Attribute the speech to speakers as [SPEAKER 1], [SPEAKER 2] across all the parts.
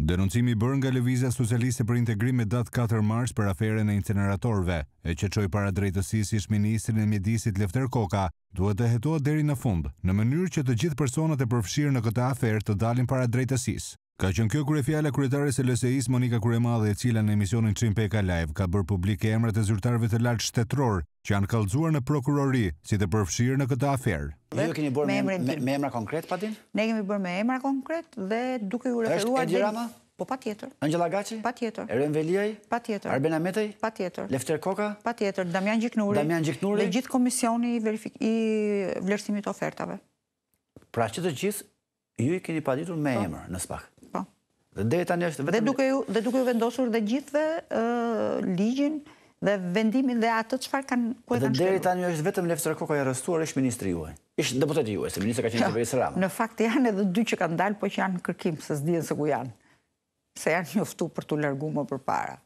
[SPEAKER 1] Denoncimi bërë nga Lëvizja Socialiste për integrim me datë 4 mars për aferën e inceneratorve, e që qoj para drejtësis ish ministrin e mjedisit Lefter Koka, duhet të hetua deri në fund, në mënyrë që të gjithë personat e përfshirë në këta aferë të dalin para drejtësis. Ka në kjo kure fjala kryetare se LSI-s Monika Kuremadhe e cila në emisionin Qimpeka Live ka bërë publike emrat e zyrtarve të lartë shtetror që janë kalzuar në prokurori si të përfshirë në këta aferë. Dhe ju keni bërë me, emra konkret, Patin?
[SPEAKER 2] Ne kemi bërë me emra konkret dhe duke ju referuar... Êshtë Edirama? Po pa tjetër.
[SPEAKER 1] Angela Gaci? Pa tjetër. Eren Veliaj?
[SPEAKER 2] Pa tjetër. Arben Ametaj? Pa tjetër. Lefter Koka? Pa tjetër. Damian Gjiknuri? Damian Gjiknuri? Dhe gjithë komisioni i, vlerësimit ofertave. Pra që të gjithë, ju i keni paditur me po. emër në spakë. Dhe tani është Dhe duke ju, dhe duke ju vendosur dhe gjithve ligjin dhe vendimin dhe atë të qëfar kanë... Dhe deri tani është vetëm Lefter Koka e rëstuar, është ministri juaj. Ishtë deputeti juaj, se ministri ka qenë të vejtë sërama. Në fakt janë edhe dy që kanë dalë, po që janë kërkim, se s'dijen se ku janë. Se janë njoftu për të lërgu më për para.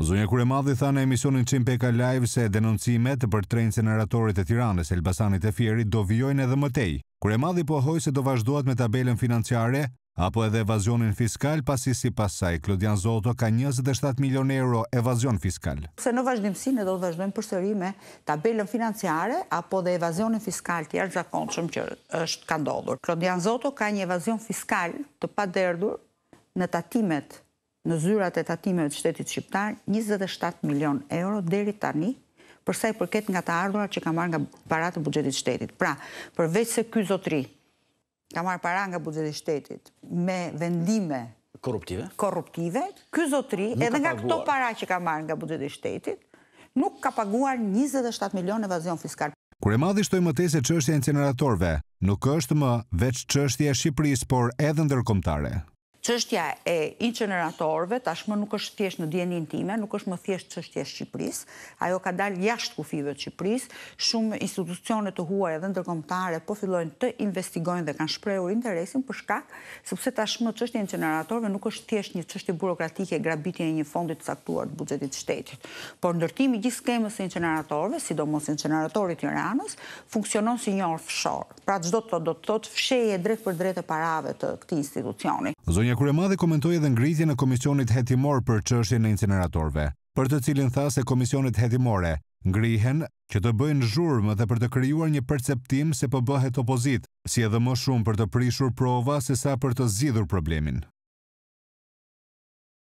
[SPEAKER 1] Zonja Kuremadhi tha në emisionin Qimpeka Live se denoncimet për trenjë senaratorit e tiranës, Elbasanit e Fieri, do vjojnë edhe mëtej. Kuremadhi po hoj se do vazhdoat me tabelen financiare apo edhe evazionin fiskal, pasi si pasaj, Klodian Zoto ka 27 milion euro evazion fiskal.
[SPEAKER 2] Se në vazhdimësi në do të vazhdojmë përsëri me tabelën financiare, apo dhe evazionin fiskal të jarë zakonëshëm që është ka ndodhur. Klodian Zoto ka një evazion fiskal të pa derdur në tatimet, në zyrat e tatimet të shtetit shqiptar, 27 milion euro deri tani, përsa i përket nga të ardhurat që ka marrë nga paratë të bugjetit shtetit. Pra, përveç se ky zotri ka marrë para nga budgeti shtetit me vendime korruptive, korruptive ky zotri edhe nga këto para që ka marrë nga budgeti shtetit nuk ka paguar 27 milion evazion fiskal.
[SPEAKER 1] Kur e madhi shtoj më te se e incineratorve, nuk është më veç qështje Shqipëris, por edhe ndërkomtare
[SPEAKER 2] qështja e inqeneratorve, tashmë nuk është thjesht në djenin time, nuk është më thjesht qështje Shqipëris, ajo ka dalë jashtë kufive Shqipëris, shumë institucionet të huaj edhe ndërkomtare po fillojnë të investigojnë dhe kanë shprejur interesin për shkak, sepse tashmë qështje inqeneratorve nuk është thjesht një qështje burokratike grabitje e një fondit saktuar të budgetit shtetit. Por ndërtimi gjithë skemës e inqeneratorve, sidomos inqeneratorit të ranës, funksionon si një pra të do të thotë fsheje parave të institucioni.
[SPEAKER 1] Zonja Kuremadhi komentoi edhe ngritjen në komisionit hetimor për çështjen e incineratorve, për të cilin tha se komisionet hetimore ngrihen që të bëjnë zhurmë dhe për të krijuar një perceptim se po bëhet opozit, si edhe më shumë për të prishur prova se sa për të zgjidhur problemin.